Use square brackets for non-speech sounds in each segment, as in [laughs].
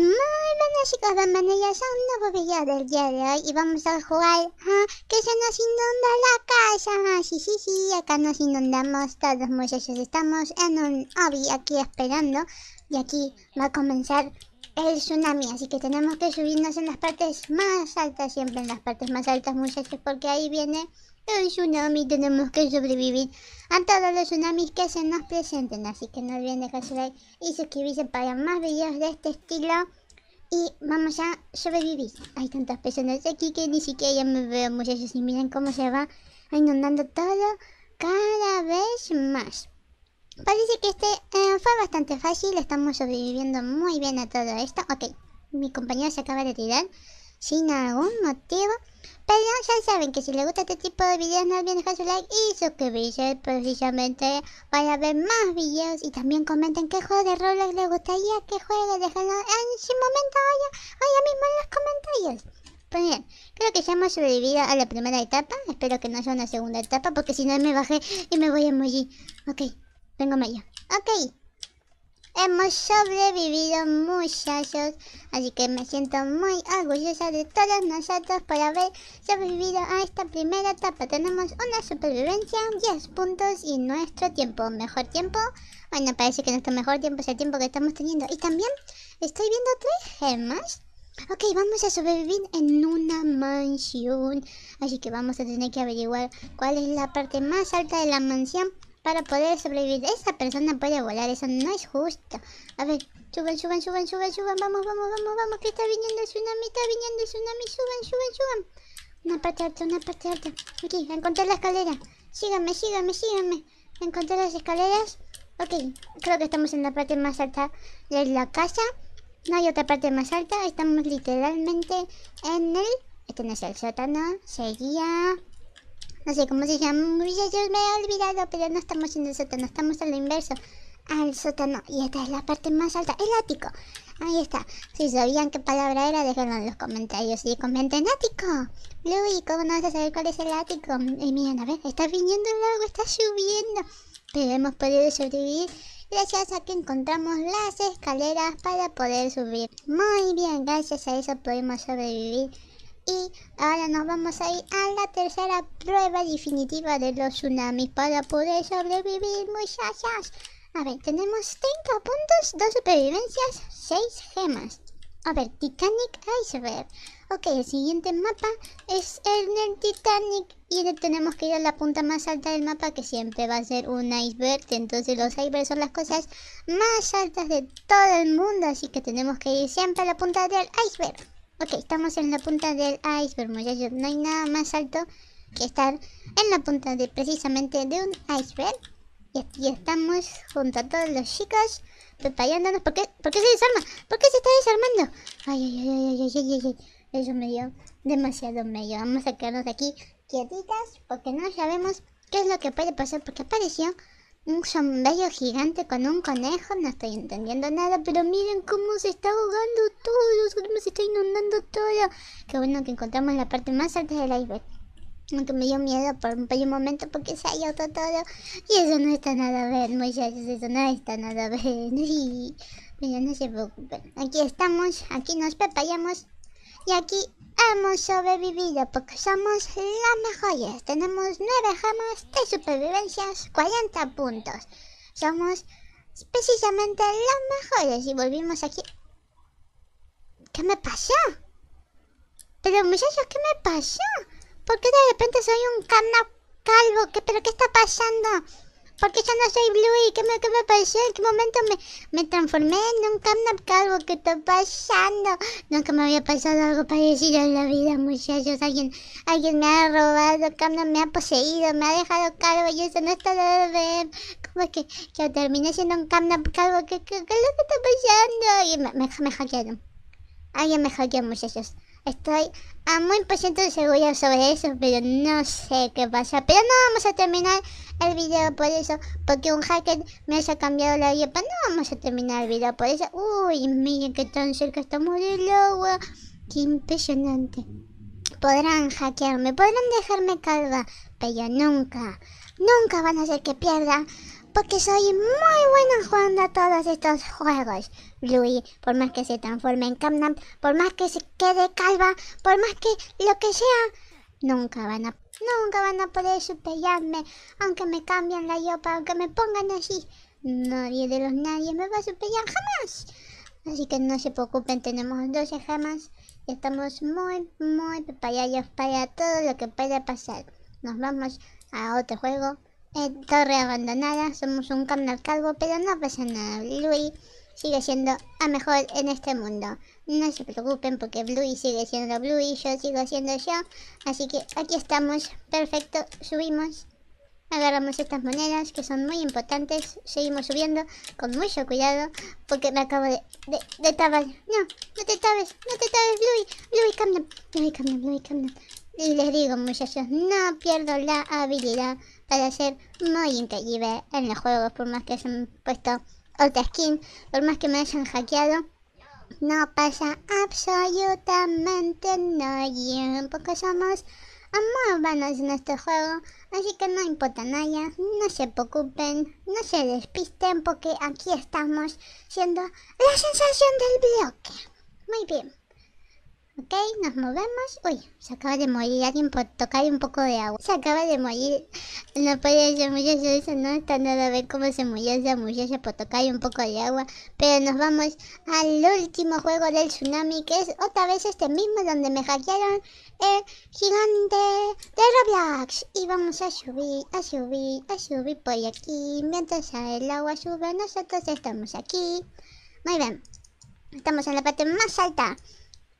Muy buenas chicos, bienvenidos a un nuevo video del día de hoy y vamos a jugar ¿ah? que se nos inunda la casa. ¿ah? sí, sí, sí, acá nos inundamos, todos muchachos estamos en un hobby aquí esperando y aquí va a comenzar el tsunami, así que tenemos que subirnos en las partes más altas, siempre en las partes más altas muchachos, porque ahí viene el tsunami, tenemos que sobrevivir a todos los tsunamis que se nos presenten, así que no olviden dejar su like y suscribirse para más videos de este estilo. Y vamos a sobrevivir. Hay tantas personas aquí que ni siquiera ya me veo muchachos y miren cómo se va inundando todo cada vez más. Parece que este eh, fue bastante fácil, estamos sobreviviendo muy bien a todo esto. Ok, mi compañero se acaba de tirar sin algún motivo. Pero ya saben que si les gusta este tipo de videos no olviden dejar su like y suscribirse precisamente para ver más videos. Y también comenten qué juego de Roblox les gustaría que juegue. Déjenlo en su momento ahora, mismo en los comentarios. Pues bien, creo que ya hemos sobrevivido a la primera etapa. Espero que no sea una segunda etapa porque si no me bajé y me voy a morir. Ok, Vengo medio. Ok. Hemos sobrevivido muchachos, así que me siento muy orgullosa de todos nosotros por haber sobrevivido a esta primera etapa. Tenemos una supervivencia, 10 puntos y nuestro tiempo, mejor tiempo. Bueno, parece que nuestro mejor tiempo es el tiempo que estamos teniendo. Y también estoy viendo tres gemas. Ok, vamos a sobrevivir en una mansión, así que vamos a tener que averiguar cuál es la parte más alta de la mansión para poder sobrevivir. Esa persona puede volar, eso no es justo. A ver, suban, suban, suban, suban, suban. Vamos, vamos, vamos, vamos. Que está viniendo el tsunami, está viniendo el tsunami. Suban, suban, suban. Una parte alta, una parte alta. Aquí, encontré la escalera. Síganme, síganme, síganme. Encontré las escaleras. Ok, creo que estamos en la parte más alta de la casa. No hay otra parte más alta. Estamos literalmente en el... Este no es el sótano. Seguía no sé cómo se llama, yo me he olvidado, pero no estamos en el sótano, estamos al inverso, al sótano, y esta es la parte más alta, el ático, ahí está, si sabían qué palabra era, déjenlo en los comentarios, y comenten ático, Louis, ¿cómo no vas a saber cuál es el ático? Y miren, a ver, está viniendo el agua, está subiendo. pero hemos podido sobrevivir gracias a que encontramos las escaleras para poder subir. Muy bien, gracias a eso podemos sobrevivir y ahora nos vamos a ir a la tercera prueba definitiva de los tsunamis para poder sobrevivir, muchachas. A ver, tenemos 30 puntos, 2 supervivencias, 6 gemas. A ver, Titanic Iceberg. Ok, el siguiente mapa es el del Titanic. Y tenemos que ir a la punta más alta del mapa, que siempre va a ser un iceberg. Entonces los icebergs son las cosas más altas de todo el mundo. Así que tenemos que ir siempre a la punta del iceberg. Ok, estamos en la punta del iceberg, muchachos. No hay nada más alto que estar en la punta de precisamente de un iceberg. Y, aquí estamos junto a todos los chicos preparándonos. ¿Por qué, se desarma? ¿Por qué se está desarmando? Ay, ay, ay, ay, ay, ay, ay. Eso me dio demasiado medio. Vamos a quedarnos aquí quietitas porque no sabemos qué es lo que puede pasar porque apareció un sombrero gigante con un conejo. No estoy entendiendo nada, pero miren cómo se está ahogando todo todo. Qué bueno que encontramos la parte más alta del iceberg. Aunque me dio miedo por un pequeño momento porque se ha ido todo. Y eso no está nada bien, muchachos. Eso no está nada ver [laughs] Y... Mira, no se preocupen. Aquí estamos. Aquí nos preparamos. Y aquí hemos sobrevivido porque somos las mejores. Tenemos nueve gemas, de supervivencias, 40 puntos. Somos precisamente las mejores y volvimos aquí ¿Qué me pasó? Pero muchachos, ¿qué me pasó? ¿Por qué de repente soy un calvo? ¿Qué, ¿Pero qué está pasando? ¿Por qué yo no soy Bluey? ¿Qué me, qué pasó? ¿En qué momento me, transformé en un camnap calvo? ¿Qué está pasando? Nunca me había pasado algo parecido en la vida, muchachos. Alguien, alguien me ha robado, Camnab me ha poseído, me ha dejado calvo y eso no está de ver. ¿Cómo que, yo terminé siendo un camnap calvo? ¿Qué, es lo que está pasando? Y me, me, me hackearon alguien me que muchachos. Estoy a ah, muy por ciento seguridad sobre eso, pero no sé qué pasa. Pero no vamos a terminar el video por eso, porque un hacker me ha cambiado la pero No vamos a terminar el video por eso. Uy, miren que tan cerca estamos del agua. Qué impresionante. Podrán hackearme, podrán dejarme calva, pero nunca, nunca van a hacer que pierda porque soy muy bueno jugando a todos estos juegos. louis por más que se transforme en Camnam, por más que se quede calva, por más que lo que sea, nunca van a, nunca van a poder superarme, aunque me cambien la yopa, aunque me pongan así. Nadie de los nadie me va a superar jamás. Así que no se preocupen, tenemos 12 gemas y estamos muy, muy preparados para todo lo que pueda pasar. Nos vamos a otro juego eh, torre abandonada, somos un canal calvo, pero no pasa nada, Bluey sigue siendo a mejor en este mundo. No se preocupen porque Bluey sigue siendo Bluey, yo sigo siendo yo. Así que aquí estamos, perfecto, subimos. Agarramos estas monedas que son muy importantes, seguimos subiendo con mucho cuidado porque me acabo de, de, de No, no te tabes, no te tabes, Bluey, Bluey, cambia, Bluey, Bluey, Y les digo muchachos, no pierdo la habilidad para ser muy increíble en el juego, por más que se han puesto otra skin, por más que me hayan hackeado. No pasa absolutamente nada, porque somos muy buenos en este juego, así que no importa nada, no se preocupen, no se despisten, porque aquí estamos siendo la sensación del bloque. Muy bien. Ok, nos movemos. Uy, se acaba de morir alguien por tocar un poco de agua. Se acaba de morir. No puede ser muchacha, eso no está nada ver cómo se murió esa muchacha por tocar un poco de agua. Pero nos vamos al último juego del tsunami, que es otra vez este mismo donde me hackearon el gigante de Roblox. Y vamos a subir, a subir, a subir por aquí. Mientras el agua sube, nosotros estamos aquí. Muy bien. Estamos en la parte más alta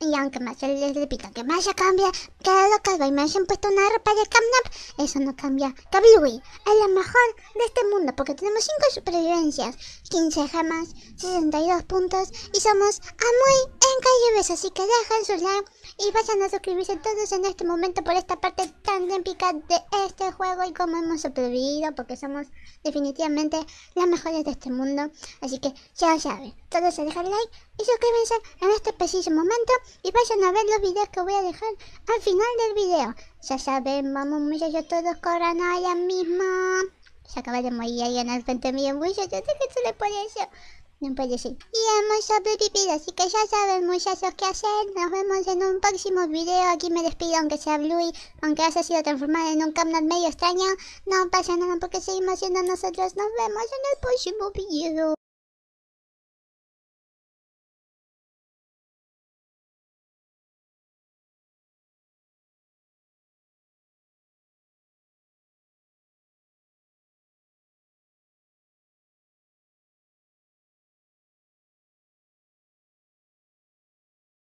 y aunque más les repito que ya cambia, quedado loca y me han puesto una ropa de camnap, eso no cambia. Kablooey es la mejor de este mundo porque tenemos 5 supervivencias, 15 gemas, 62 puntos y somos a muy encallebes, así que dejen su like y vayan a suscribirse todos en este momento por esta parte tan épica de este juego y cómo hemos sobrevivido porque somos definitivamente las mejores de este mundo. Así que ya saben, todos se dejar like y suscríbanse en este preciso momento y vayan a ver los videos que voy a dejar al final del video. Ya saben, vamos muchachos, todos corran allá mismo. Se acaba de morir en al frente mío, muchachos, sé que se le No puede ser. Y hemos sobrevivido, así que ya saben muchachos qué hacer. Nos vemos en un próximo video. Aquí me despido, aunque sea Bluey, aunque haya sido transformada en un Camnat medio extraño. No pasa nada porque seguimos siendo nosotros. Nos vemos en el próximo video.